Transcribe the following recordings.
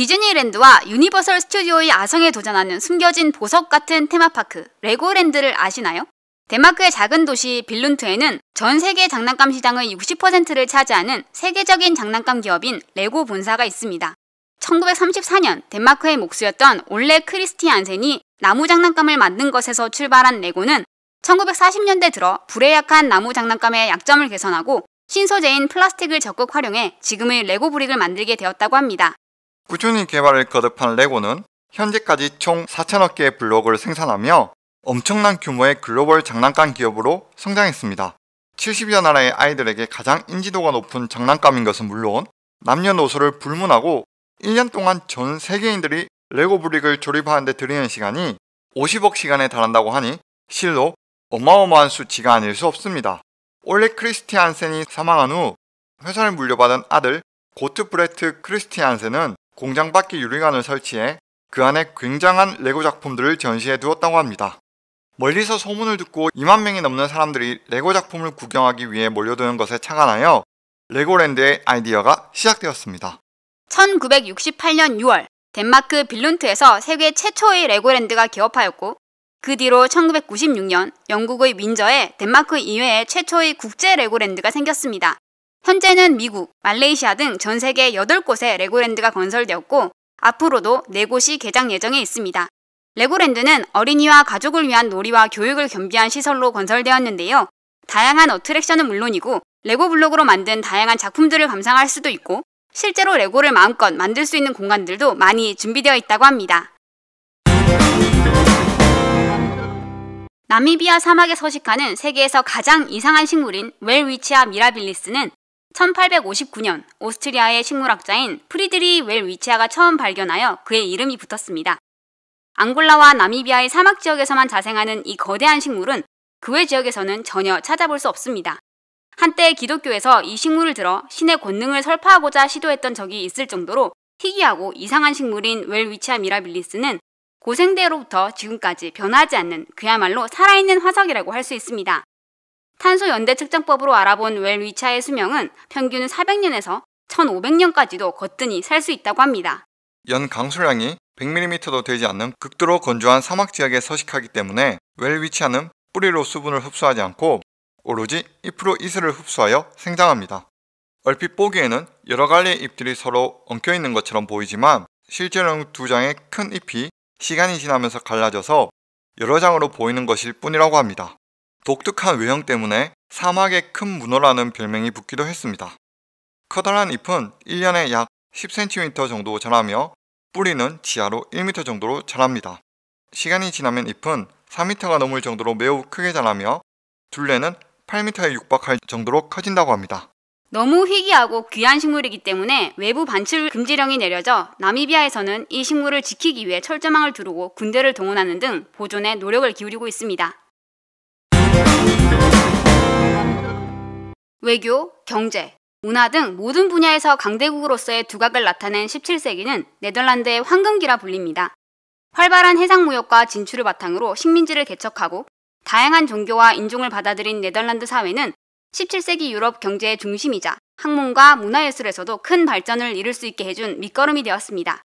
디즈니랜드와 유니버설 스튜디오의 아성에 도전하는 숨겨진 보석 같은 테마파크 레고랜드를 아시나요? 덴마크의 작은 도시 빌룬트에는 전 세계 장난감 시장의 60%를 차지하는 세계적인 장난감 기업인 레고 본사가 있습니다. 1934년 덴마크의 목수였던 올레 크리스티안센이 나무 장난감을 만든 것에서 출발한 레고는 1940년대 들어 불에 약한 나무 장난감의 약점을 개선하고 신소재인 플라스틱을 적극 활용해 지금의 레고 브릭을 만들게 되었다고 합니다. 꾸준히 개발을 거듭한 레고는 현재까지 총 4천억 개의 블록을 생산하며 엄청난 규모의 글로벌 장난감 기업으로 성장했습니다. 70여 나라의 아이들에게 가장 인지도가 높은 장난감인 것은 물론 남녀노소를 불문하고 1년 동안 전 세계인들이 레고 브릭을 조립하는데 들이는 시간이 50억 시간에 달한다고 하니 실로 어마어마한 수치가 아닐 수 없습니다. 원래 크리스티안센이 사망한 후 회사를 물려받은 아들 고트 브레트 크리스티안센은 공장 밖에 유리관을 설치해 그 안에 굉장한 레고 작품들을 전시해 두었다고 합니다. 멀리서 소문을 듣고 2만 명이 넘는 사람들이 레고 작품을 구경하기 위해 몰려드는 것에 착안하여 레고랜드의 아이디어가 시작되었습니다. 1968년 6월 덴마크 빌룬트에서 세계 최초의 레고랜드가 개업하였고 그 뒤로 1996년 영국의 민저에 덴마크 이외에 최초의 국제 레고랜드가 생겼습니다. 현재는 미국, 말레이시아 등 전 세계 8곳에 레고랜드가 건설되었고 앞으로도 4곳이 개장 예정에 있습니다. 레고랜드는 어린이와 가족을 위한 놀이와 교육을 겸비한 시설로 건설되었는데요. 다양한 어트랙션은 물론이고 레고 블록으로 만든 다양한 작품들을 감상할 수도 있고 실제로 레고를 마음껏 만들 수 있는 공간들도 많이 준비되어 있다고 합니다. 나미비아 사막에 서식하는 세계에서 가장 이상한 식물인 웰위치아 미라빌리스는 1859년 오스트리아의 식물학자인 프리드리 웰 위치아가 처음 발견하여 그의 이름이 붙었습니다. 앙골라와 나미비아의 사막 지역에서만 자생하는 이 거대한 식물은 그 외 지역에서는 전혀 찾아볼 수 없습니다. 한때 기독교에서 이 식물을 들어 신의 권능을 설파하고자 시도했던 적이 있을 정도로 희귀하고 이상한 식물인 웰 위치아 미라빌리스는 고생대로부터 지금까지 변하지 않는 그야말로 살아있는 화석이라고 할 수 있습니다. 탄소 연대 측정법으로 알아본 웰 위차의 수명은 평균 400년에서 1500년까지도 거뜬히 살 수 있다고 합니다. 연 강수량이 100mm도 되지 않는 극도로 건조한 사막 지역에 서식하기 때문에 웰위치하는 뿌리로 수분을 흡수하지 않고 오로지 잎으로 이슬을 흡수하여 생장합니다. 얼핏 보기에는 여러 갈래의 잎들이 서로 엉켜 있는 것처럼 보이지만 실제로는 두 장의 큰 잎이 시간이 지나면서 갈라져서 여러 장으로 보이는 것일 뿐이라고 합니다. 독특한 외형 때문에 사막의 큰 문어라는 별명이 붙기도 했습니다. 커다란 잎은 1년에 약 10cm 정도 자라며 뿌리는 지하로 1m 정도로 자랍니다. 시간이 지나면 잎은 4m가 넘을 정도로 매우 크게 자라며 둘레는 8m에 육박할 정도로 커진다고 합니다. 너무 희귀하고 귀한 식물이기 때문에 외부 반출 금지령이 내려져 나미비아에서는 이 식물을 지키기 위해 철조망을 두르고 군대를 동원하는 등 보존에 노력을 기울이고 있습니다. 외교, 경제, 문화 등 모든 분야에서 강대국으로서의 두각을 나타낸 17세기는 네덜란드의 황금기라 불립니다. 활발한 해상 무역과 진출을 바탕으로 식민지를 개척하고 다양한 종교와 인종을 받아들인 네덜란드 사회는 17세기 유럽 경제의 중심이자 학문과 문화예술에서도 큰 발전을 이룰 수 있게 해준 밑거름이 되었습니다.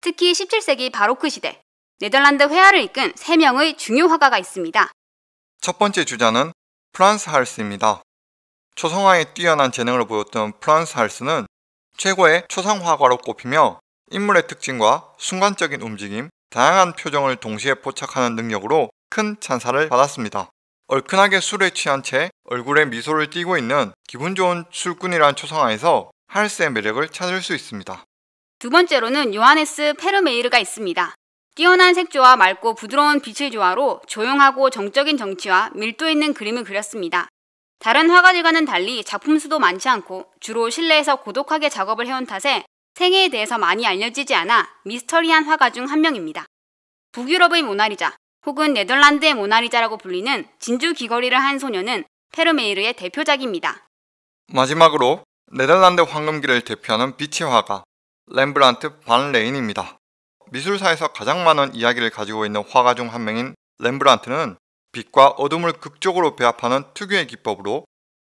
특히 17세기 바로크 시대, 네덜란드 회화를 이끈 3명의 중요 화가가 있습니다. 첫 번째 주자는 프란스 할스입니다. 초성화에 뛰어난 재능을 보였던 프란스 할스는 최고의 초상화가로 꼽히며 인물의 특징과 순간적인 움직임, 다양한 표정을 동시에 포착하는 능력으로 큰 찬사를 받았습니다. 얼큰하게 술에 취한 채 얼굴에 미소를 띠고 있는 기분 좋은 술꾼이란 초상화에서 할스의 매력을 찾을 수 있습니다. 두 번째로는 요하네스 페르메이르가 있습니다. 뛰어난 색조와 맑고 부드러운 빛의 조화로 조용하고 정적인 정치와 밀도 있는 그림을 그렸습니다. 다른 화가들과는 달리 작품 수도 많지 않고 주로 실내에서 고독하게 작업을 해온 탓에 생애에 대해서 많이 알려지지 않아 미스터리한 화가 중 한 명입니다. 북유럽의 모나리자 혹은 네덜란드의 모나리자라고 불리는 진주 귀걸이를 한 소녀는 페르메이르의 대표작입니다. 마지막으로 네덜란드 황금기를 대표하는 빛의 화가 렘브란트 반 레인입니다. 미술사에서 가장 많은 이야기를 가지고 있는 화가 중 한 명인 렘브란트는 빛과 어둠을 극적으로 배합하는 특유의 기법으로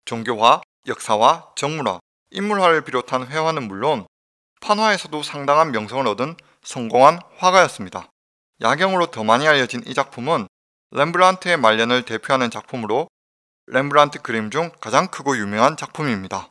종교화, 역사화, 정물화, 인물화를 비롯한 회화는 물론 판화에서도 상당한 명성을 얻은 성공한 화가였습니다. 야경으로 더 많이 알려진 이 작품은 렘브란트의 말년을 대표하는 작품으로 렘브란트 그림 중 가장 크고 유명한 작품입니다.